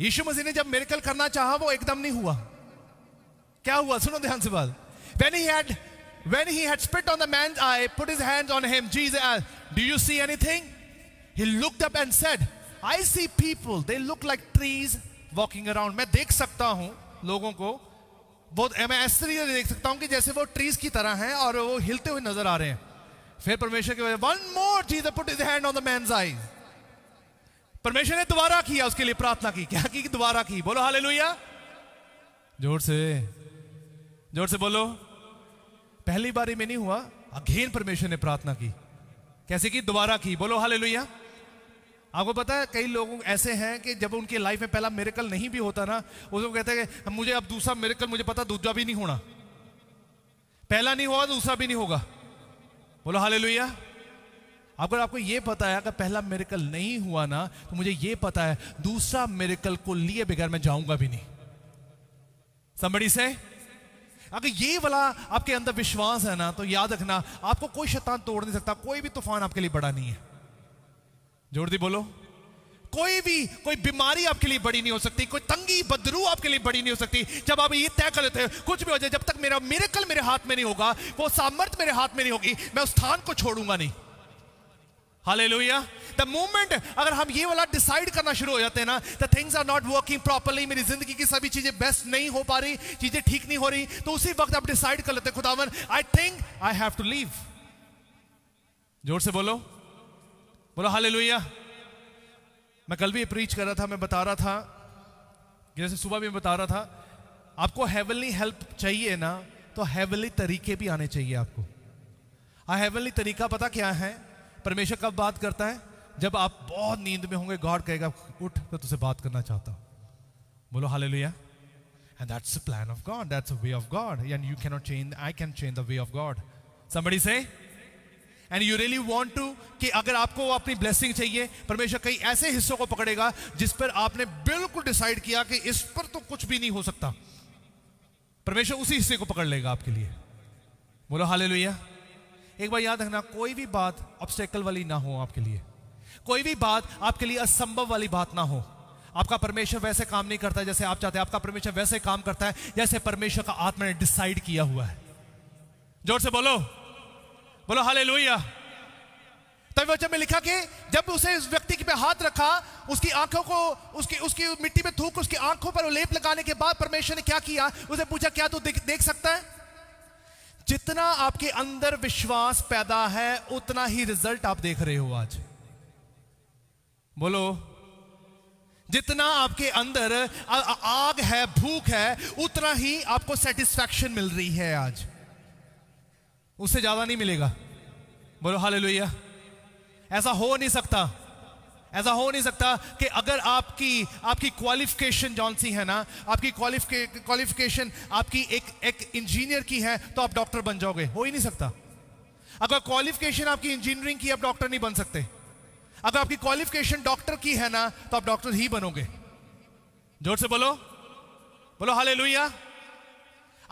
यीशु मसीह ने जब मेरेकल करना चाहा वो एकदम नहीं हुआ क्या हुआ सुनो ध्यान से बात when he had when he had spit on the man I put his hand on him Jesus do you see anything he looked up and said I see people they look like trees walking around मैं देख सकता हूं लोगों को वो मैं ऐसे तरीके से देख सकता हूं कि जैसे वो ट्रीज की तरह हैं और वो हिलते हुए नजर आ रहे हैं फिर परमेश्वर के वजह वन मोर चीज put his hand on the man eyes परमेश्वर ने दोबारा किया उसके लिए प्रार्थना की क्या की दोबारा की बोलो हाल जोर से जोर से बोलो पहली बारी में नहीं हुआ अघेन परमेश्वर ने प्रार्थना की कैसे की दोबारा की बोलो हाल आपको पता है कई लोग ऐसे हैं कि जब उनकी लाइफ में पहला मेरेकल नहीं भी होता ना उसको तो कहते हैं कि मुझे अब दूसरा मेरेकल मुझे पता दूसरा भी नहीं होना पहला नहीं हुआ दूसरा भी नहीं होगा बोलो हाले हाल अगर आपको ये पता है अगर पहला मेरिकल नहीं हुआ ना तो मुझे ये पता है दूसरा मेरिकल को लिए बगैर मैं जाऊंगा भी नहीं समी से अगर ये वाला आपके अंदर विश्वास है ना तो याद रखना आपको कोई शैतान तोड़ नहीं सकता कोई भी तूफान आपके लिए बड़ा नहीं है जोड़ दी बोलो कोई भी कोई बीमारी आपके लिए बड़ी नहीं हो सकती कोई तंगी बदरू आपके लिए बड़ी नहीं हो सकती जब आप ये तय कर लेते हो कुछ भी हो जाए जब तक मेरा मेरे मेरे हाथ में नहीं होगा वो सामर्थ मेरे हाथ में नहीं होगी मैं उस स्थान को छोड़ूंगा नहीं हाले द मोमेंट अगर हम ये वाला डिसाइड करना शुरू हो जाते हैं ना the things are not working properly मेरी जिंदगी की सभी चीजें बेस्ट नहीं हो पा रही चीजें ठीक नहीं हो रही तो उसी वक्त आप डिसाइड कर लेते खुदावन I think I have to leave जोर से बोलो बोलो हाले मैं कल भी प्रीच कर रहा था मैं बता रहा था जैसे सुबह भी मैं बता रहा था आपको हेवनली हेल्प चाहिए ना तो हेवनली तरीके भी आने चाहिए आपको हाँ हेवनली तरीका पता क्या है परमेश्वर कब बात करता है जब आप बहुत नींद में होंगे गॉड कहेगा उठ मैं तुझसे बात करना चाहता हूँ बोलो hallelujah and that's a plan of God that's a way of God and you can not change I can change the way of God somebody से and you really want to कि अगर आपको वो अपनी blessing चाहिए परमेश्वर कई ऐसे हिस्सों को पकड़ेगा जिस पर आपने बिल्कुल डिसाइड किया कि इस पर तो कुछ भी नहीं हो सकता परमेश्वर उसी हिस्से को पकड़ लेगा आपके लिए बोलो हाल लोहिया एक बार याद रखना कोई भी बात ऑब्स्टेकल वाली ना हो आपके लिए कोई भी बात आपके लिए असंभव वाली बात ना हो आपका परमेश्वर वैसे काम नहीं करता जैसे आप चाहते हैं आपका परमेश्वर वैसे काम करता है जैसे परमेश्वर का आत्मा ने डिसाइड किया हुआ है जोर से बोलो बोलो हाले लोहिया तभी वचन में लिखा कि जब उसे उस व्यक्ति के पे हाथ रखा उसकी आंखों को उसकी उसकी मिट्टी में थूक उसकी आंखों पर लेप लगाने के बाद परमेश्वर ने क्या किया उसे पूछा क्या तू देख सकता है जितना आपके अंदर विश्वास पैदा है उतना ही रिजल्ट आप देख रहे हो आज बोलो जितना आपके अंदर आग है भूख है उतना ही आपको सेटिस्फैक्शन मिल रही है आज उससे ज्यादा नहीं मिलेगा बोलो हाल ऐसा हो नहीं सकता ऐसा हो नहीं सकता कि अगर आपकी आपकी क्वालिफिकेशन जॉन सी है ना आपकी क्वालिफिकेशन आपकी एक एक इंजीनियर की है तो आप डॉक्टर बन जाओगे हो ही नहीं सकता अगर क्वालिफिकेशन आपकी इंजीनियरिंग की आप डॉक्टर नहीं बन सकते अगर आपकी क्वालिफिकेशन डॉक्टर की है ना तो आप डॉक्टर ही बनोगे जोर से बोलो बोलो हाले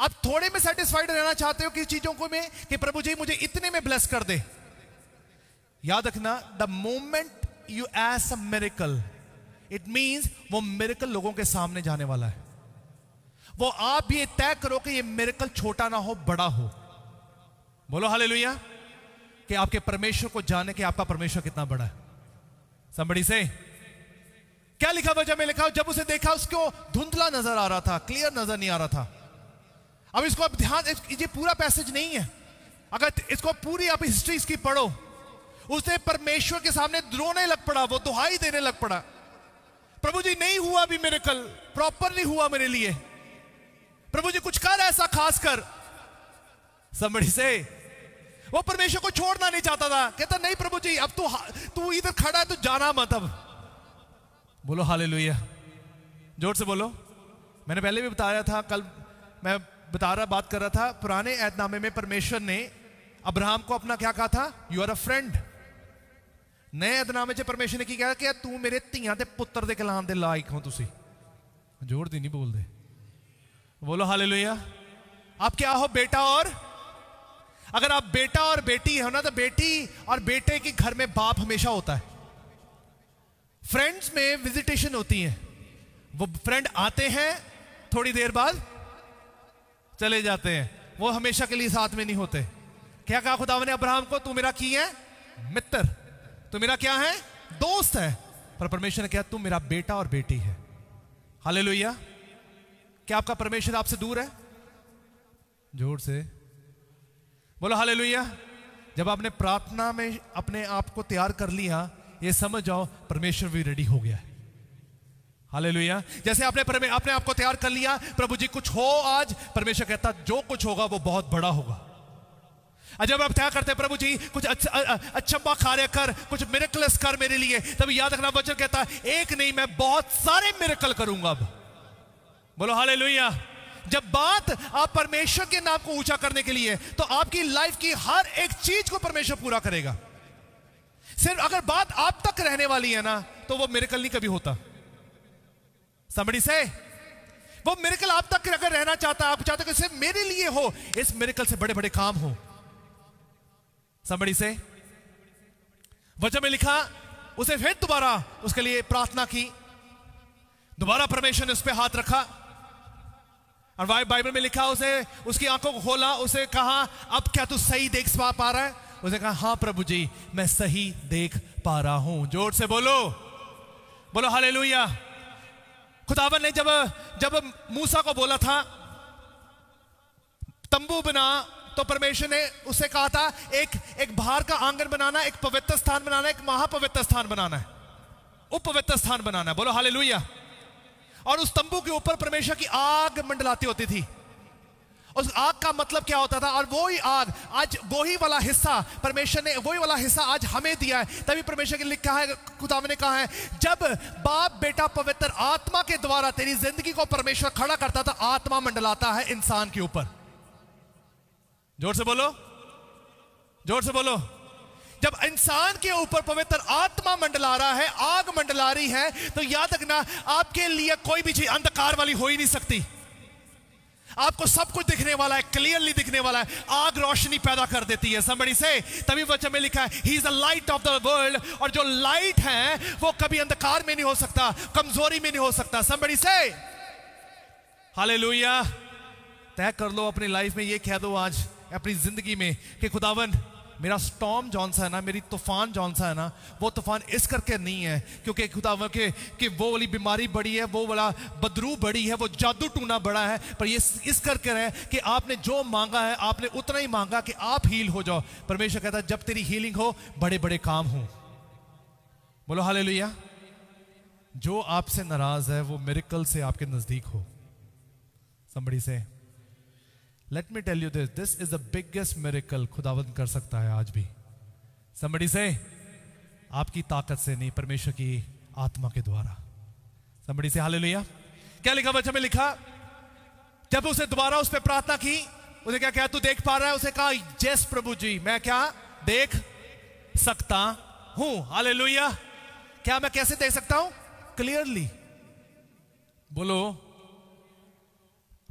आप थोड़े में सेटिस्फाइड रहना चाहते हो किस चीजों को में कि प्रभु जी मुझे इतने में ब्लेस कर दे याद रखना the moment you ask a miracle it means वो मेरिकल लोगों के सामने जाने वाला है वो आप ये तय करो कि ये मेरिकल छोटा ना हो बड़ा हो बोलो हाले कि आपके परमेश्वर को जाने के आपका परमेश्वर कितना बड़ा है संबड़ी से क्या लिखा वजह में लिखा जब उसे देखा उसको धुंधला नजर आ रहा था क्लियर नजर नहीं आ रहा था अब इसको अब ध्यान ये पूरा पैसेज नहीं है अगर इसको पूरी आप हिस्ट्री इसकी पढ़ो उसे परमेश्वर के सामने रोने लग पड़ा वो दुहाई देने लग पड़ा प्रभु जी नहीं हुआ भी मेरे कल प्रॉपरली हुआ मेरे लिए प्रभु जी कुछ कर ऐसा खास कर समझ से वो परमेश्वर को छोड़ना नहीं चाहता था कहता नहीं प्रभु जी अब तू तू इधर खड़ा है तो जाना मत अब बोलो हाले जोर से बोलो मैंने पहले भी बताया था कल मैं बता रहा बात कर रहा था पुराने ऐतनामे में परमेश्वर ने अब्राहम को अपना क्या कहा था यू आर अ फ्रेंड नए अदनामे परमेश्वर ने की ਕੀ कि तू मेरे ਮੇਰੇ के पुत्र के ਦੇ के लायक हो तुम जोर दी नहीं बोलते बोलो हाल लोहिया आप क्या हो बेटा और अगर आप बेटा और बेटी हो ना तो बेटी और बेटे के घर में बाप हमेशा होता है फ्रेंड्स में विजिटेशन होती है वो फ्रेंड आते हैं थोड़ी देर बाद चले जाते हैं वो हमेशा के लिए साथ में नहीं होते क्या कहा खुदा ने अब्राहम को तू मेरा की है मित्र तो मेरा क्या है दोस्त है पर परमेश्वर ने कहा तुम मेरा बेटा और बेटी है हाले क्या आपका परमेश्वर आपसे दूर है जोर से बोलो हाले जब आपने प्रार्थना में अपने आप को तैयार कर लिया ये समझ जाओ परमेश्वर भी रेडी हो गया है हाले जैसे आपने अपने आप को तैयार कर लिया प्रभु जी कुछ हो आज परमेश्वर कहता जो कुछ होगा वो बहुत बड़ा होगा जब आप क्या करते हैं प्रभु जी कुछ अच्छा अच्छा कार्य कर कुछ मिरेकलस कर मेरे लिए तब याद रखना वचन कहता है एक नहीं मैं बहुत सारे मेरेकल करूंगा अब बोलो हाले जब बात आप परमेश्वर के नाम को ऊंचा करने के लिए तो आपकी लाइफ की हर एक चीज को परमेश्वर पूरा करेगा सिर्फ अगर बात आप तक रहने वाली है ना तो वो मेरेकल नहीं कभी होता समझी से वो मेरेकल आप तक अगर रहना चाहता आप चाहते कि सिर्फ मेरे लिए हो इस मेरेकल से बड़े बड़े काम हो समी से वचन में लिखा उसे फिर दोबारा उसके लिए प्रार्थना की दोबारा परमेश्वर ने उस पर हाथ रखा और बाइबल में लिखा उसे उसकी आंखों को खोला उसे कहा अब क्या तू सही देख पा रहा है उसे कहा हां प्रभु जी मैं सही देख पा रहा हूं जोर से बोलो बोलो हाले खुदावन ने जब जब मूसा को बोला था तंबू बिना तो परमेश्वर ने उसे कहा था एक एक बाहर का आंगन बनाना एक पवित्र स्थान बनाना एक महापवित्र स्थान बनाना है उपवित्र स्थान बनाना है बोलो हाले और उस तंबू के ऊपर परमेश्वर की आग मंडलाती होती थी उस आग का मतलब क्या होता था और वो ही आग आज वो ही वाला हिस्सा परमेश्वर ने वही वाला हिस्सा आज हमें दिया है तभी परमेश्वर ने लिखा है खुदाम ने कहा है जब बाप बेटा पवित्र आत्मा के द्वारा तेरी जिंदगी को परमेश्वर खड़ा करता था तो आत्मा मंडलाता है इंसान के ऊपर जोर से बोलो जोर से बोलो जब इंसान के ऊपर पवित्र आत्मा मंडला रहा है आग मंडला रही है तो याद रखना आपके लिए कोई भी चीज अंधकार वाली हो ही नहीं सकती आपको सब कुछ दिखने वाला है क्लियरली दिखने वाला है आग रोशनी पैदा कर देती है समबड़ी से तभी वचन में लिखा है he is a light of the world और जो लाइट है वो कभी अंधकार में नहीं हो सकता कमजोरी में नहीं हो सकता समबड़ी से हाले तय कर लो अपनी लाइफ में ये कह दो आज अपनी जिंदगी में कि खुदावन मेरा स्टॉम जौन सा है ना मेरी तूफान जौन सा है ना वो तूफान इस करके नहीं है क्योंकि खुदा के कि वो वाली बीमारी बड़ी है वो वाला बदरू बड़ी है वो जादू टूना बड़ा है पर ये इस करके रहे कि आपने जो मांगा है आपने उतना ही मांगा कि आप हील हो जाओ परमेश्वर कहता है जब तेरी हीलिंग हो बड़े बड़े काम हो बोलो हाल जो आपसे नाराज है वो मेरिकल से आपके नजदीक हो समबड़ी से let me tell you this this is the biggest miracle खुदावन कर सकता है आज भी समी से आपकी ताकत से नहीं परमेश्वर की आत्मा के द्वारा समी से हाल लोहिया क्या लिखा बच्चा में लिखा जब उसे दोबारा उस पर प्रार्थना की उसे क्या क्या तू देख पा रहा है उसे कहा जैस प्रभु जी मैं क्या देख सकता हूं हाल क्या मैं कैसे देख सकता हूं क्लियरली बोलो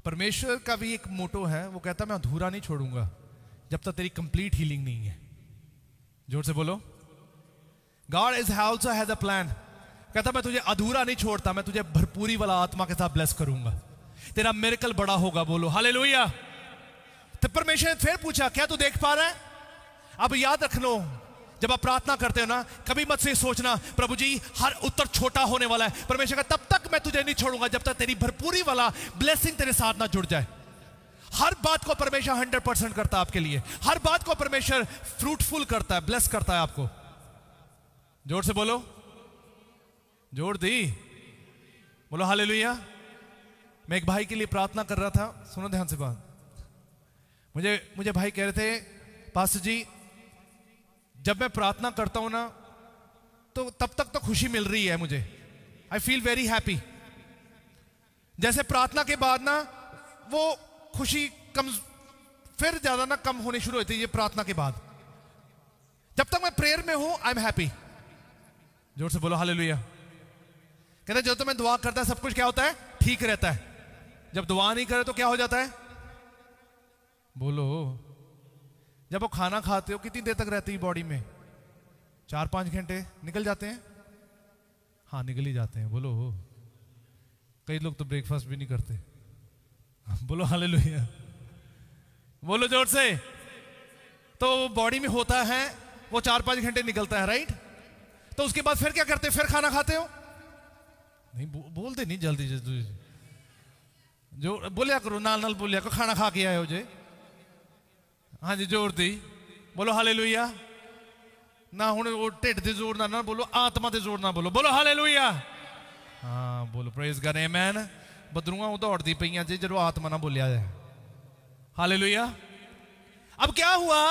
परमेश्वर का भी एक मोटो है वो कहता मैं अधूरा नहीं छोड़ूंगा जब तक तेरी कंप्लीट हीलिंग नहीं है जोर से बोलो God is also has a plan कहता मैं तुझे अधूरा नहीं छोड़ता मैं तुझे भरपूरी वाला आत्मा के साथ ब्लेस करूंगा तेरा मेरिकल बड़ा होगा बोलो हाले लोहिया तो परमेश्वर ने फिर पूछा क्या तू देख पा रहा है अब याद रख लो जब आप प्रार्थना करते हो ना कभी मत से सोचना प्रभु जी हर उत्तर छोटा होने वाला है परमेश्वर का तब तक मैं तुझे नहीं छोड़ूंगा जब तक तेरी भरपूरी वाला ब्लेसिंग तेरे साथ ना जुड़ जाए हर बात को परमेश्वर हंड्रेड परसेंट करता है आपके लिए हर बात को परमेश्वर फ्रूटफुल करता है ब्लेस करता है आपको जोर से बोलो जोर दी बोलो हाल मैं एक भाई के लिए प्रार्थना कर रहा था सुनो ध्यान से बात मुझे मुझे भाई कह रहे थे पास जी जब मैं प्रार्थना करता हूं ना तो तब तक तो खुशी मिल रही है मुझे आई फील वेरी हैप्पी जैसे प्रार्थना के बाद ना वो खुशी कम फिर ज्यादा ना कम होने शुरू होती है ये प्रार्थना के बाद जब तक मैं प्रेयर में हूं आई एम हैप्पी जोर से बोलो हाल लुया कहते जब तो मैं दुआ करता है सब कुछ क्या होता है ठीक रहता है जब दुआ नहीं करे तो क्या हो जाता है बोलो जब वो खाना खाते हो कितनी देर तक रहती है बॉडी में चार पांच घंटे निकल जाते हैं हाँ निकल ही जाते हैं बोलो कई लोग तो ब्रेकफास्ट भी नहीं करते बोलो हाल बोलो जोर से तो बॉडी में होता है वो चार पांच घंटे निकलता है राइट तो उसके बाद फिर क्या करते फिर खाना खाते हो नहीं बो, बोलते नहीं जल्दी जल्दी जो बोलिया करो नाल नाल बोलिया करो खाना खा के आए हो जे हाँ जी जोर दी बोलो हाले लुईया ना हूँ ढिड से जोर ना ना बोलो आत्मा से जोर ना बोलो बोलो हाले लुईया हाँ बोलो प्रेज कर मैन बदरूआ दी पी जी जो आत्मा ना बोलिया है हाले लुईया अब क्या हुआ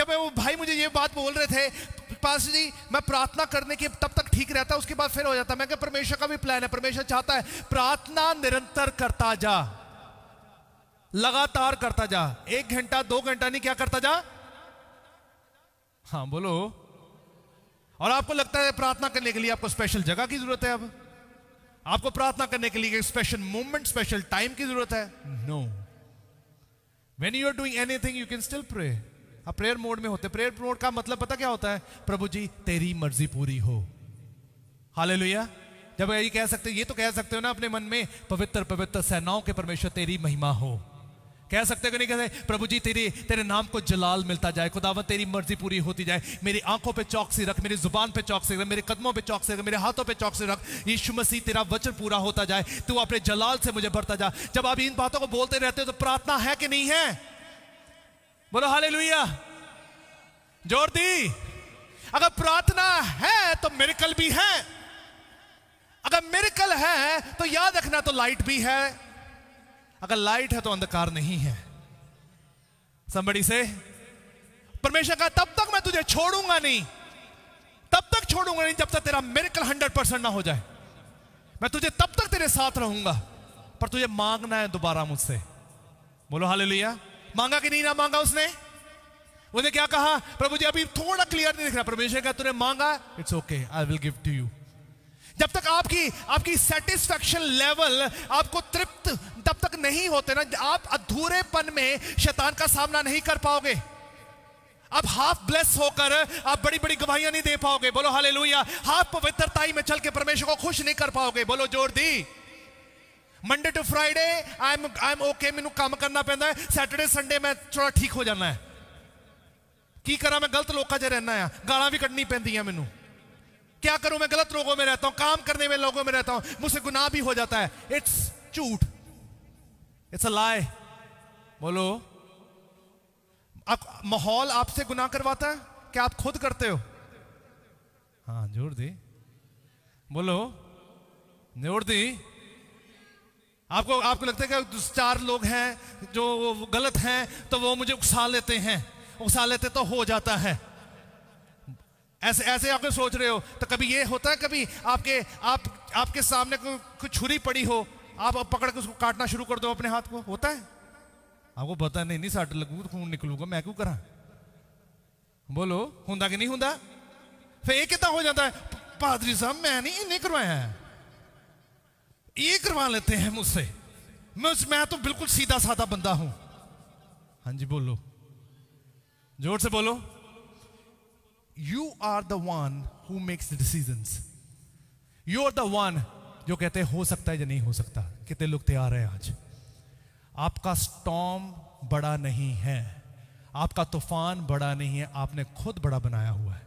जब वो भाई मुझे ये बात बोल रहे थे पास जी मैं प्रार्थना करने के तब तक ठीक रहता उसके बाद फिर हो जाता मैं क्या परमेश्वर का भी प्लान है परमेश्वर चाहता है प्रार्थना निरंतर करता जा लगातार करता जा एक घंटा दो घंटा नहीं क्या करता जा हाँ बोलो और आपको लगता है प्रार्थना करने के लिए आपको स्पेशल जगह की जरूरत है अब आपको प्रार्थना करने के लिए स्पेशल मोमेंट स्पेशल टाइम की जरूरत है no when you are doing anything you can still pray आप प्रेयर मोड में होते प्रेयर मोड का मतलब पता क्या होता है प्रभु जी तेरी मर्जी पूरी हो हाले जब ये कह सकते ये तो कह सकते हो ना अपने मन में पवित्र पवित्र सेनाओं के परमेश्वर तेरी महिमा हो कह सकते हो कि नहीं कहते प्रभु जी तेरे तेरे नाम को जलाल मिलता जाए खुदावत तेरी मर्जी पूरी होती जाए मेरी आंखों पे चौकसी रख मेरी जुबान पे चौकसी रख मेरे कदमों पे चौकसी रख मेरे हाथों पे चौकसी रख यीशु मसीह तेरा वचन पूरा होता जाए तू अपने जलाल से मुझे भरता जा जब आप इन बातों को बोलते रहते हो तो प्रार्थना है कि नहीं है बोलो हाले जोर दी अगर प्रार्थना है तो मेरिकल भी है अगर मेरिकल है तो याद रखना तो लाइट भी है अगर लाइट है तो अंधकार नहीं है संबड़ी से परमेश्वर कहा तब तक मैं तुझे छोड़ूंगा नहीं तब तक छोड़ूंगा नहीं जब तक तेरा मेरिकल हंड्रेड परसेंट ना हो जाए मैं तुझे तब तक तेरे साथ रहूंगा पर तुझे मांगना है दोबारा मुझसे बोलो हाल लिया मांगा कि नहीं ना मांगा उसने उसने क्या कहा प्रभु जी अभी थोड़ा क्लियर नहीं दिख रहा परमेश्वर का तुमने मांगा it's okay I will give to you जब तक आपकी आपकी सेटिस्फेक्शन लेवल आपको तृप्त तब तक नहीं होते ना आप अधूरेपन में शैतान का सामना नहीं कर पाओगे आप हाफ ब्लेस होकर आप बड़ी बड़ी गवाहियां नहीं दे पाओगे बोलो हाले हाफ पवित्रताई में चल के परमेश्वर को खुश नहीं कर पाओगे बोलो जोर the Monday to Friday I am I am okay मैं काम करना पैदा है सैटरडे संडे मैं थोड़ा ठीक हो जाना है की करा मैं गलत लोगों 'ਚ रहना है गाला भी ਕੱਢਣੀ पैदा मैनू क्या करूं मैं गलत लोगों में रहता हूं काम करने में लोगों में रहता हूं मुझसे गुनाह भी हो जाता है इट्स झूठ इट्स अ लाई बोलो आप माहौल आपसे गुनाह करवाता है क्या आप खुद करते हो हाँ जोर दी बोलो जोर दी आपको आपको लगता है कि चार लोग हैं जो गलत हैं तो वो मुझे उकसा लेते हैं उकसा लेते तो हो जाता है ऐसे ऐसे आप सोच रहे हो तो कभी ये होता है कभी आपके आप आपके सामने को छुरी पड़ी हो आप पकड़ के उसको काटना शुरू कर दो अपने हाथ को होता है आपको पता नहीं नहीं सट लगू तो खून निकलूगा मैं क्यों करा बोलो होंगे कि नहीं होंगे फिर ये कितना तो हो जाता है पादरी साहब मैं नहीं इन्हें करवाया है ये करवा लेते हैं मुझसे मैं मैं तो बिल्कुल सीधा साधा बंदा हूं हाँ जी बोलो जोर से बोलो you are the one who makes decision you are the one जो कहते हैं हो सकता है या नहीं हो सकता कितने लोग तैयार हैं आज आपका स्टॉम बड़ा नहीं है आपका तूफान बड़ा नहीं है आपने खुद बड़ा बनाया हुआ है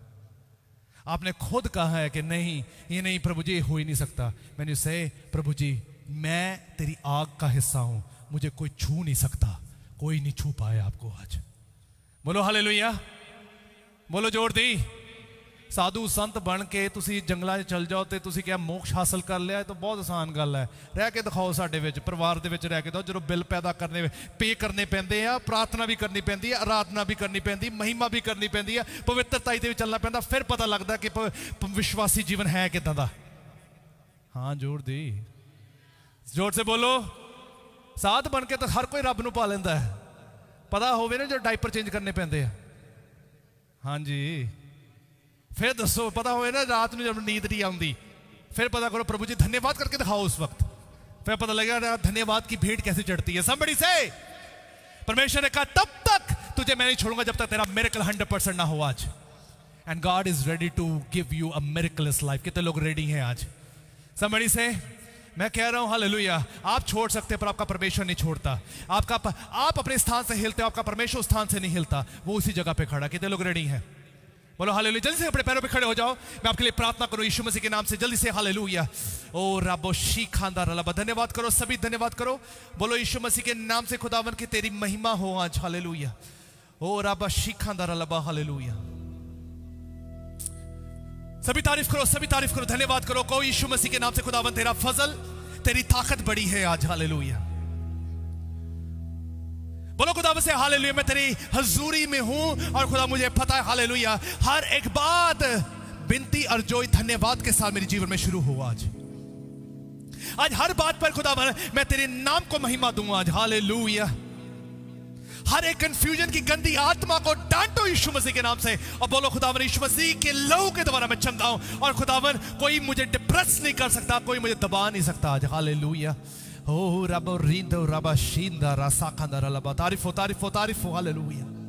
आपने खुद कहा है कि नहीं ये नहीं प्रभु जी हो ही नहीं सकता मैंने से प्रभु जी मैं तेरी आग का हिस्सा हूं मुझे कोई छू नहीं सकता कोई नहीं छू पाया आपको आज बोलो हाले लोहिया ਬੋਲੋ ਜੋਰ ਦੀ ਸਾਧੂ ਸੰਤ ਬਣ ਕੇ ਤੁਸੀਂ ਜੰਗਲਾਂ 'ਚ ਚਲ ਜਾਓ ਤੇ ਤੁਸੀਂ ਕਿਹਾ ਮੋਕਸ਼ ਹਾਸਲ ਕਰ ਲਿਆ ਇਹ ਤਾਂ ਬਹੁਤ ਆਸਾਨ ਗੱਲ ਹੈ ਰਹਿ ਕੇ ਦਿਖਾਓ ਸਾਡੇ ਵਿੱਚ ਪਰਿਵਾਰ ਦੇ ਵਿੱਚ ਰਹਿ ਕੇ ਦਿਓ ਜਦੋਂ ਬਿੱਲ ਪੈਦਾ ਕਰਨੇ ਪੇ ਕਰਨੇ ਪੈਂਦੇ ਆ ਪ੍ਰਾਰਥਨਾ ਵੀ ਕਰਨੀ ਪੈਂਦੀ ਹੈ ਆਰਾਧਨਾ ਵੀ ਕਰਨੀ ਪੈਂਦੀ ਮਹਿਮਾ ਵੀ ਕਰਨੀ ਪੈਂਦੀ ਹੈ ਪਵਿੱਤਰਤਾਈ ਦੇ ਵਿੱਚ ਚੱਲਣਾ ਪੈਂਦਾ ਫਿਰ ਪਤਾ ਲੱਗਦਾ ਕਿ ਵਿਸ਼ਵਾਸੀ ਜੀਵਨ ਹੈ ਕਿਦਾਂ ਦਾ ਹਾਂ ਜੋਰ ਦੀ ਜੋਰ ਸੇ ਬੋਲੋ ਸਾਧ ਬਣ ਕੇ ਤਾਂ ਹਰ ਕੋਈ ਰੱਬ ਨੂੰ ਪਾ ਲੈਂਦਾ ਹੈ ਪਤਾ ਹੋਵੇ ਨਾ ਜੋ ਡਾਈਪਰ ਚੇਂਜ ਕਰਨੇ ਪੈਂਦੇ ਆ ਹਾਂਜੀ हाँ जी फिर दसो पता हो रात में जब नींद नहीं आती फिर पता करो प्रभु जी धन्यवाद करके दिखाओ उस वक्त फिर पता लगेगा धन्यवाद की भेंट कैसे चढ़ती है समबड़ी से परमेश्वर ने कहा तब तक तुझे मैं नहीं छोड़ूंगा जब तक तेरा मेरेकल हंड्रेड परसेंट ना हो आज and God is ready to give you a miracle life कितने लोग रेडी हैं आज समबड़ी से मैं कह रहा हूं हालेलुया आप छोड़ सकते पर आपका परमेश्वर नहीं छोड़ता आपका प, आप अपने स्थान से हिलते हो आपका परमेश्वर स्थान से नहीं हिलता वो उसी जगह पे खड़ा कितने लोग रेडी हैं बोलो हाल लुया जल्दी से अपने पैरों पे खड़े हो जाओ मैं आपके लिए प्रार्थना करूं यीशु मसीह के नाम से जल्दी से हाल लुया ओ रबो शी खानदार रबा धन्यवाद करो सभी धन्यवाद करो बोलो यीशु मसीह के नाम से खुदावन की तेरी महिमा हो आज हालेलुया ओ रबा शी खानदा रबा हालेलुया सभी तारीफ करो सभी तारीफ करो धन्यवाद करो को यीशु मसीह के नाम से खुदावन तेरा फजल तेरी ताकत बड़ी है आज हाल बोलो खुदा से हाल मैं तेरी हजूरी में हूं और खुदा मुझे पता है हाल हर एक बात बिनती और जोई धन्यवाद के साथ मेरे जीवन में शुरू हो आज आज हर बात पर खुदा मैं तेरे नाम को महिमा दूंगा आज हाल हर एक कंफ्यूजन की गंदी आत्मा को डांटो यीशु मसीह के नाम से और बोलो खुदावन यीशु मसीह के लहू के द्वारा मैं चंगा हूं और खुदावन कोई मुझे डिप्रेस नहीं कर सकता कोई मुझे दबा नहीं सकता आज हालेलुया ओ रब रिंदो रबा शींदा रसाखंदा रलबा तारीफ हो तारीफ हो तारीफ हो हालेलुया